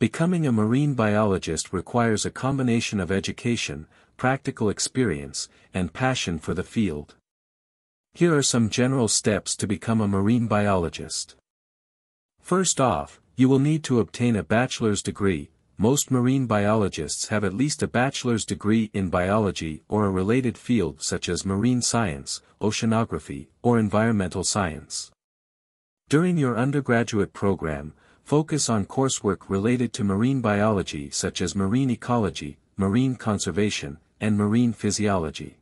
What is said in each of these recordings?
Becoming a marine biologist requires a combination of education, practical experience, and passion for the field. Here are some general steps to become a marine biologist. First off, you will need to obtain a bachelor's degree. Most marine biologists have at least a bachelor's degree in biology or a related field such as marine science, oceanography, or environmental science. During your undergraduate program, focus on coursework related to marine biology such as marine ecology, marine conservation, and marine physiology.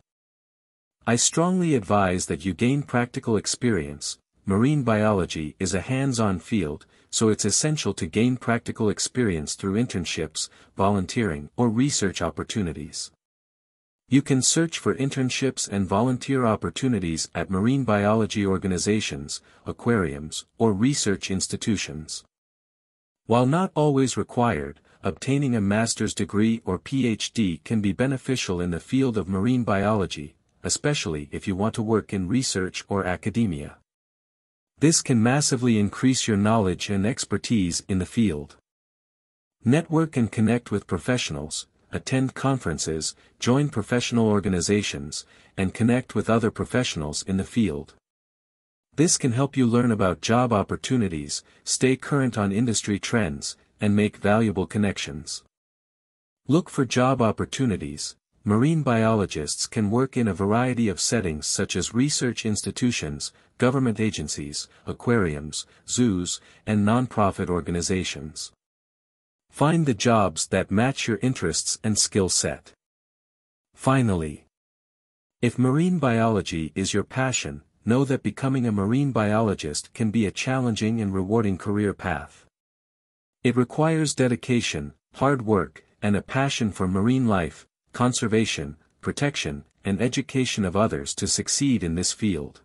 I strongly advise that you gain practical experience, marine biology is a hands-on field, so it's essential to gain practical experience through internships, volunteering or research opportunities. You can search for internships and volunteer opportunities at marine biology organizations, aquariums, or research institutions. While not always required, obtaining a master's degree or PhD can be beneficial in the field of marine biology, especially if you want to work in research or academia. This can massively increase your knowledge and expertise in the field. Network and connect with professionals, attend conferences, join professional organizations, and connect with other professionals in the field. This can help you learn about job opportunities, stay current on industry trends, and make valuable connections. Look for job opportunities. Marine biologists can work in a variety of settings such as research institutions, government agencies, aquariums, zoos, and nonprofit organizations. Find the jobs that match your interests and skill set. Finally, if marine biology is your passion, know that becoming a marine biologist can be a challenging and rewarding career path. It requires dedication, hard work, and a passion for marine life, conservation, protection, and education of others to succeed in this field.